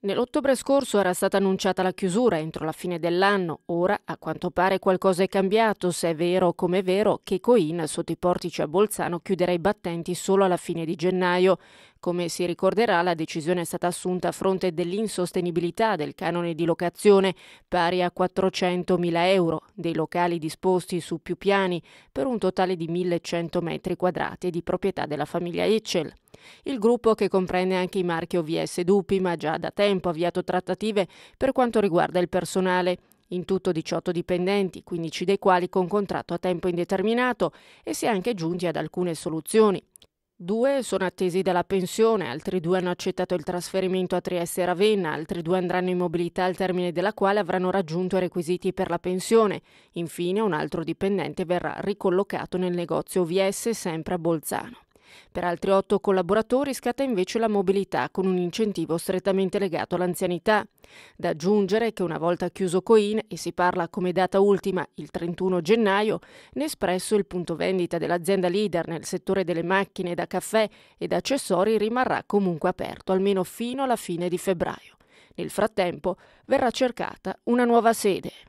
Nell'ottobre scorso era stata annunciata la chiusura entro la fine dell'anno, ora a quanto pare qualcosa è cambiato, se è vero come è vero che Coin sotto i portici a Bolzano chiuderà i battenti solo alla fine di gennaio. Come si ricorderà la decisione è stata assunta a fronte dell'insostenibilità del canone di locazione pari a 400.000 euro dei locali disposti su più piani per un totale di 1.100 metri quadrati di proprietà della famiglia Echel. Il gruppo, che comprende anche i marchi OVS Dupima, ha già da tempo avviato trattative per quanto riguarda il personale. In tutto 18 dipendenti, 15 dei quali con contratto a tempo indeterminato e si è anche giunti ad alcune soluzioni. Due sono attesi dalla pensione, altri due hanno accettato il trasferimento a Trieste e Ravenna, altri due andranno in mobilità al termine della quale avranno raggiunto i requisiti per la pensione. Infine un altro dipendente verrà ricollocato nel negozio OVS sempre a Bolzano. Per altri otto collaboratori scatta invece la mobilità con un incentivo strettamente legato all'anzianità. Da aggiungere che una volta chiuso Coin, e si parla come data ultima il 31 gennaio, Nespresso, il punto vendita dell'azienda leader nel settore delle macchine da caffè ed accessori, rimarrà comunque aperto almeno fino alla fine di febbraio. Nel frattempo verrà cercata una nuova sede.